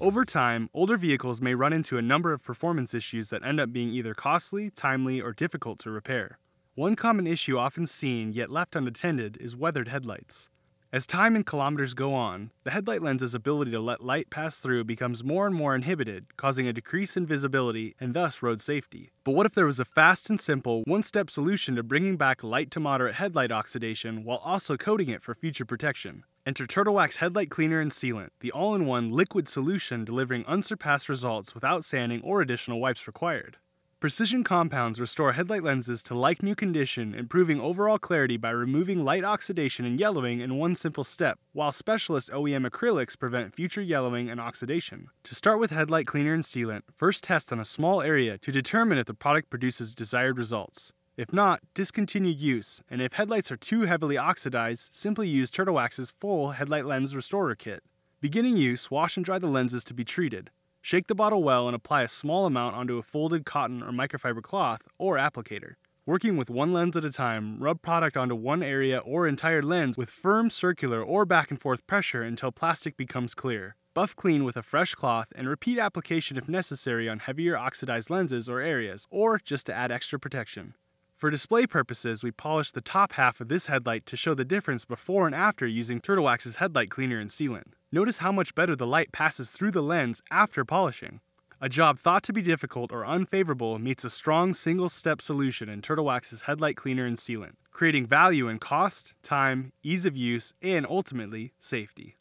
Over time, older vehicles may run into a number of performance issues that end up being either costly, timely, or difficult to repair. One common issue often seen yet left unattended is weathered headlights. As time and kilometers go on, the headlight lens's ability to let light pass through becomes more and more inhibited, causing a decrease in visibility and thus road safety. But what if there was a fast and simple, one step solution to bringing back light to moderate headlight oxidation while also coating it for future protection? Enter Turtle Wax Headlight Cleaner and Sealant, the all-in-one liquid solution delivering unsurpassed results without sanding or additional wipes required. Precision compounds restore headlight lenses to like new condition, improving overall clarity by removing light oxidation and yellowing in one simple step, while specialist OEM acrylics prevent future yellowing and oxidation. To start with headlight cleaner and sealant, first test on a small area to determine if the product produces desired results. If not, discontinue use, and if headlights are too heavily oxidized, simply use Turtle Wax's full headlight lens restorer kit. Beginning use, wash and dry the lenses to be treated. Shake the bottle well and apply a small amount onto a folded cotton or microfiber cloth or applicator. Working with one lens at a time, rub product onto one area or entire lens with firm circular or back and forth pressure until plastic becomes clear. Buff clean with a fresh cloth and repeat application if necessary on heavier oxidized lenses or areas, or just to add extra protection. For display purposes, we polished the top half of this headlight to show the difference before and after using Turtle Wax's headlight cleaner and sealant. Notice how much better the light passes through the lens after polishing. A job thought to be difficult or unfavorable meets a strong single-step solution in Turtle Wax's headlight cleaner and sealant, creating value in cost, time, ease of use, and ultimately, safety.